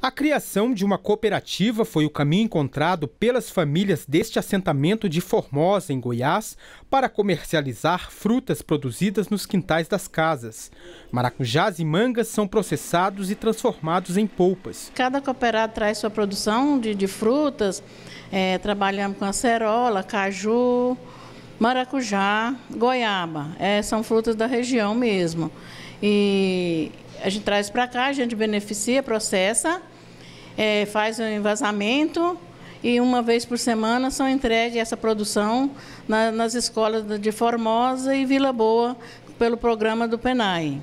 A criação de uma cooperativa foi o caminho encontrado pelas famílias deste assentamento de Formosa, em Goiás, para comercializar frutas produzidas nos quintais das casas. Maracujás e mangas são processados e transformados em polpas. Cada cooperado traz sua produção de, de frutas, é, eh, trabalhamos com acerola, caju, maracujá, goiaba. É, são frutas da região mesmo. E a gente traz para cá, a gente beneficia, processa, é, faz o um envasamento e uma vez por semana são entregue essa produção na, nas escolas de Formosa e Vila Boa pelo programa do PENAI,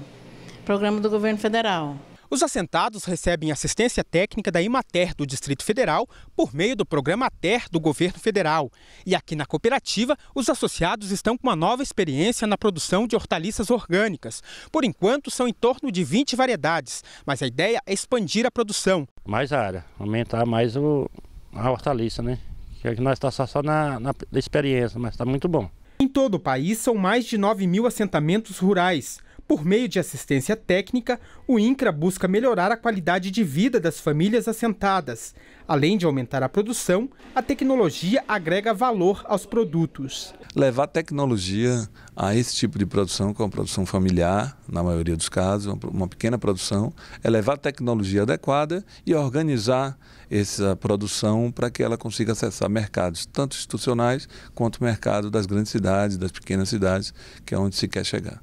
programa do governo federal. Os assentados recebem assistência técnica da Imater do Distrito Federal por meio do programa Ter do Governo Federal. E aqui na cooperativa, os associados estão com uma nova experiência na produção de hortaliças orgânicas. Por enquanto, são em torno de 20 variedades, mas a ideia é expandir a produção. Mais área, aumentar mais o, a hortaliça, né? Que é nós estamos tá só na, na experiência, mas está muito bom. Em todo o país, são mais de 9 mil assentamentos rurais. Por meio de assistência técnica, o INCRA busca melhorar a qualidade de vida das famílias assentadas. Além de aumentar a produção, a tecnologia agrega valor aos produtos. Levar tecnologia a esse tipo de produção, que é uma produção familiar, na maioria dos casos, uma pequena produção, é levar tecnologia adequada e organizar essa produção para que ela consiga acessar mercados, tanto institucionais quanto o mercado das grandes cidades, das pequenas cidades, que é onde se quer chegar.